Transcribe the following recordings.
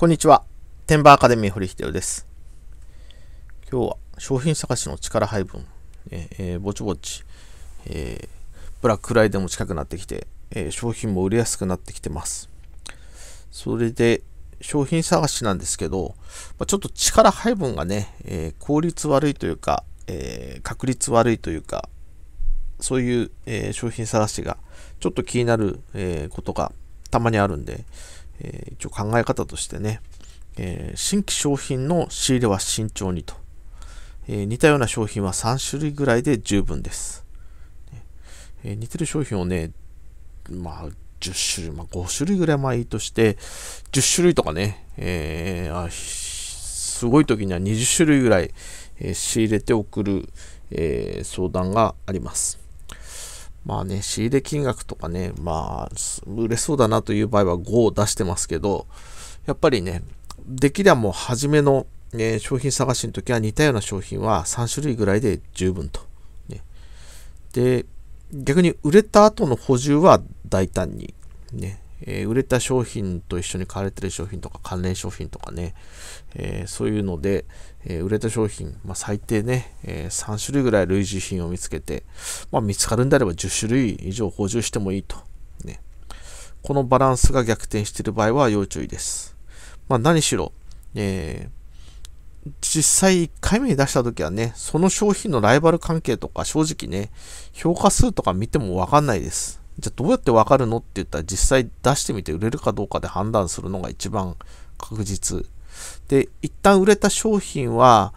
こんにちは。テンバーアカデミー堀秀夫です。今日は商品探しの力配分、えー、ぼちぼち、えー、ブラックフライデーも近くなってきて、えー、商品も売れやすくなってきてます。それで、商品探しなんですけど、まあ、ちょっと力配分がね、えー、効率悪いというか、えー、確率悪いというか、そういう、えー、商品探しがちょっと気になる、えー、ことがたまにあるんで、えー、一応考え方としてね、えー、新規商品の仕入れは慎重にと、えー、似たような商品は3種類ぐらいで十分です、え似てる商品をね、まあ、10種類、まあ、5種類ぐらいまいいとして、10種類とかね、えあすごい時には20種類ぐらい、え仕入れて送る、え相談があります。まあね、仕入れ金額とかね、まあ、売れそうだなという場合は5を出してますけど、やっぱりね、できればもう初めの、ね、商品探しの時は似たような商品は3種類ぐらいで十分と。ね、で、逆に売れた後の補充は大胆にね、えー、売れた商品と一緒に買われてる商品とか関連商品とかね、えー、そういうので、えー、売れた商品、まあ、最低ね、え3種類ぐらい類似品を見つけて、まあ、見つかるんであれば10種類以上補充してもいいと、ね。このバランスが逆転している場合は要注意です。まあ、何しろ、え実際1回目に出した時はね、その商品のライバル関係とか正直ね、評価数とか見てもわかんないです。じゃあどうやってわかるのって言ったら実際出してみて売れるかどうかで判断するのが一番確実。で、一旦売れた商品は、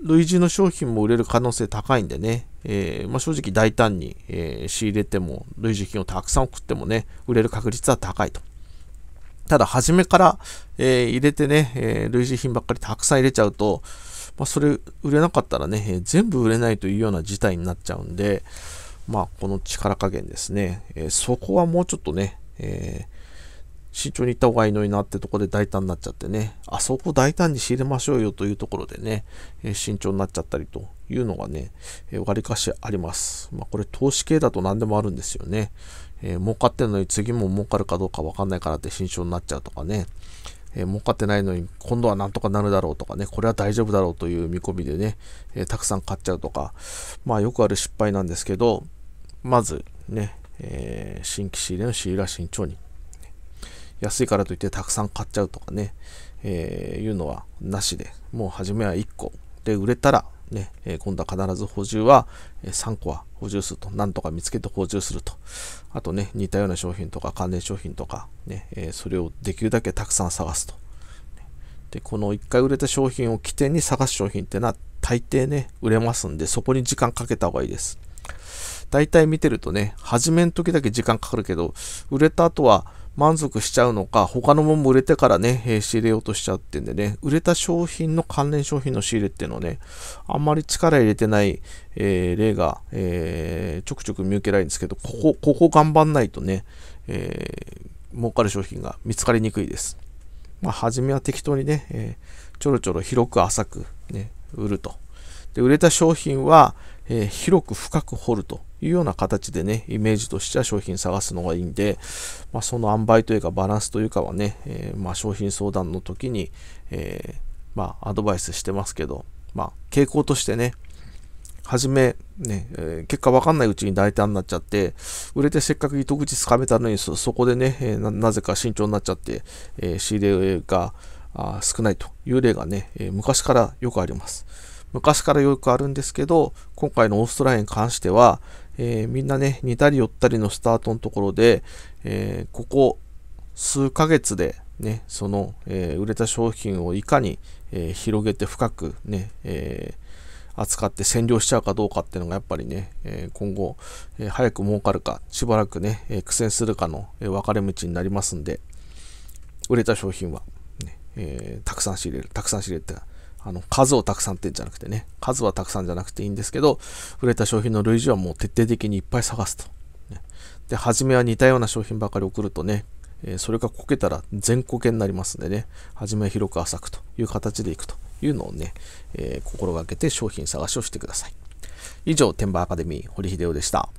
類似の商品も売れる可能性高いんでね、えー、まあ、正直大胆に、えー、仕入れても、類似品をたくさん送ってもね、売れる確率は高いと。ただ、初めから、えー、入れてね、え類似品ばっかりたくさん入れちゃうと、まあ、それ売れなかったらね、え全部売れないというような事態になっちゃうんで、まあ、この力加減ですね、えー、そこはもうちょっとね、えー、慎重に行った方がいいのになってとこで大胆になっちゃってね、あそこ大胆に仕入れましょうよというところでね、えー、慎重になっちゃったりというのがね、えー、割かしあります。まあ、これ投資系だと何でもあるんですよね。えー、儲かってるのに次も儲かるかどうかわかんないからって慎重になっちゃうとかね、えー、儲かってないのに今度はなんとかなるだろうとかね、これは大丈夫だろうという見込みでね、えー、たくさん買っちゃうとか、まあよくある失敗なんですけど、まずね、えー、新規仕入れの仕入れは慎重に。安いからといってたくさん買っちゃうとかね、えいうのはなしで、もう初めは1個で売れたらね、えー、今度は必ず補充は、えー、3個は補充すると、なんとか見つけて補充すると。あとね、似たような商品とか関連商品とかね、えー、それをできるだけたくさん探すと。で、この1回売れた商品を起点に探す商品っていうのは大抵ね、売れますんで、そこに時間かけた方がいいです。大体見てるとね、初めの時だけ時間かかるけど、売れた後は、満足しちゃうのか、他のものも売れてからね、えー、仕入れようとしちゃってんでね、売れた商品の関連商品の仕入れっていうのをね、あんまり力入れてない、えー、例が、えー、ちょくちょく見受けられるんですけど、ここ、ここ頑張んないとね、えー、儲かる商品が見つかりにくいです。まあ、初めは適当にね、えちょろちょろ広く浅くね、売ると。で、売れた商品は、えー、広く深く掘るというような形でね、イメージとしては商品探すのがいいんで、まあ、その塩梅というかバランスというかはね、えー、まあ、商品相談の時に、えー、まあ、アドバイスしてますけど、まあ、傾向としてね、初めね、え結果わかんないうちに大胆になっちゃって、売れてせっかく糸口つかめたのにそ、そこでね、えな、ぜか慎重になっちゃって、え仕入れがあ少ないという例がね、え昔からよくあります。昔からよくあるんですけど、今回のオーストラリアに関しては、えー、みんなね、似たり寄ったりのスタートのところで、えー、ここ数ヶ月で、ね、その、えー、売れた商品をいかに、え広げて深くね、え扱って占領しちゃうかどうかっていうのがやっぱりね、え今後、え早く儲かるか、しばらくね、え苦戦するかの、え分かれ道になりますんで、売れた商品はね、えたくさん仕入れる、たくさん仕入れて、あの、数をたくさんってんじゃなくてね、数はたくさんじゃなくていいんですけど、売れた商品の類似はもう徹底的にいっぱい探すと。ね、で、初めは似たような商品ばかり送るとね、えー、それがこけたら全こけになりますんでね、初めは広く浅くという形でいくというのをね、えー、心がけて商品探しをしてください。以上、天馬アカデミー、堀秀夫でした。